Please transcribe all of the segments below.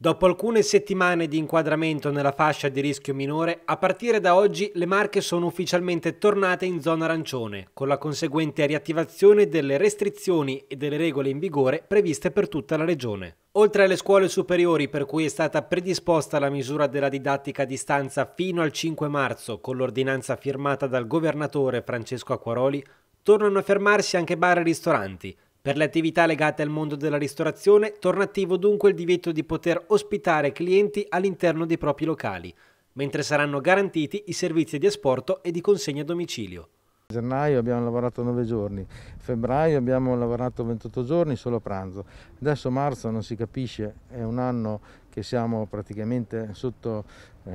Dopo alcune settimane di inquadramento nella fascia di rischio minore, a partire da oggi le Marche sono ufficialmente tornate in zona arancione, con la conseguente riattivazione delle restrizioni e delle regole in vigore previste per tutta la regione. Oltre alle scuole superiori per cui è stata predisposta la misura della didattica a distanza fino al 5 marzo con l'ordinanza firmata dal governatore Francesco Acquaroli, tornano a fermarsi anche bar e ristoranti, per le attività legate al mondo della ristorazione torna attivo dunque il divieto di poter ospitare clienti all'interno dei propri locali, mentre saranno garantiti i servizi di asporto e di consegna a domicilio. A gennaio abbiamo lavorato 9 giorni, febbraio abbiamo lavorato 28 giorni solo a pranzo, adesso marzo non si capisce, è un anno che siamo praticamente sotto eh,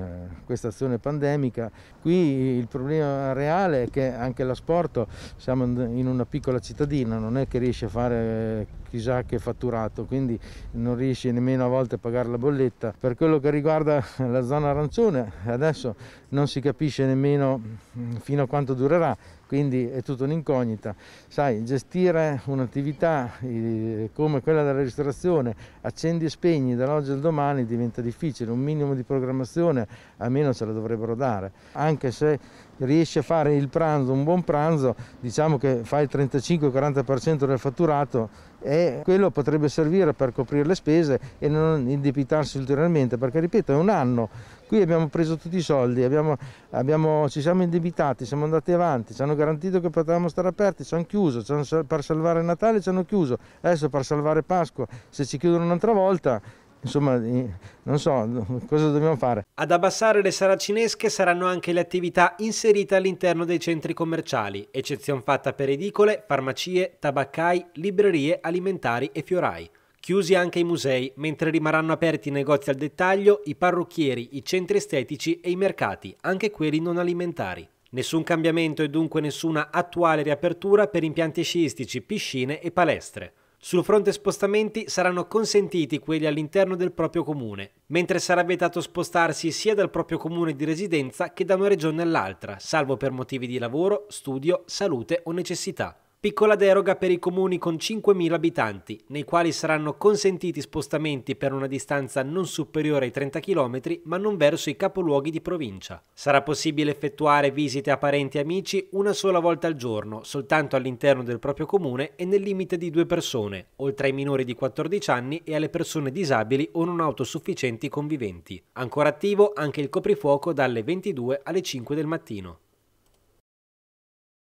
questa azione pandemica. Qui il problema reale è che anche l'asporto, siamo in una piccola cittadina, non è che riesce a fare chissà che fatturato, quindi non riesce nemmeno a volte a pagare la bolletta. Per quello che riguarda la zona arancione, adesso non si capisce nemmeno mm, fino a quanto durerà, quindi è tutta un'incognita. Sai, gestire un'attività eh, come quella della ristorazione, accendi e spegni dall'oggi al domani, umani diventa difficile, un minimo di programmazione almeno ce la dovrebbero dare. Anche se riesci a fare il pranzo, un buon pranzo, diciamo che fai il 35-40% del fatturato e quello potrebbe servire per coprire le spese e non indebitarsi ulteriormente, perché ripeto è un anno, qui abbiamo preso tutti i soldi, abbiamo, abbiamo, ci siamo indebitati, siamo andati avanti, ci hanno garantito che potevamo stare aperti, ci hanno chiuso, ci hanno, per salvare Natale ci hanno chiuso, adesso per salvare Pasqua, se ci chiudono un'altra volta Insomma, non so cosa dobbiamo fare. Ad abbassare le saracinesche saranno anche le attività inserite all'interno dei centri commerciali, eccezion fatta per edicole, farmacie, tabaccai, librerie alimentari e fiorai. Chiusi anche i musei, mentre rimarranno aperti i negozi al dettaglio, i parrucchieri, i centri estetici e i mercati, anche quelli non alimentari. Nessun cambiamento e dunque nessuna attuale riapertura per impianti sciistici, piscine e palestre. Sul fronte spostamenti saranno consentiti quelli all'interno del proprio comune, mentre sarà vietato spostarsi sia dal proprio comune di residenza che da una regione all'altra, salvo per motivi di lavoro, studio, salute o necessità. Piccola deroga per i comuni con 5.000 abitanti, nei quali saranno consentiti spostamenti per una distanza non superiore ai 30 km, ma non verso i capoluoghi di provincia. Sarà possibile effettuare visite a parenti e amici una sola volta al giorno, soltanto all'interno del proprio comune e nel limite di due persone, oltre ai minori di 14 anni e alle persone disabili o non autosufficienti conviventi. Ancora attivo anche il coprifuoco dalle 22 alle 5 del mattino.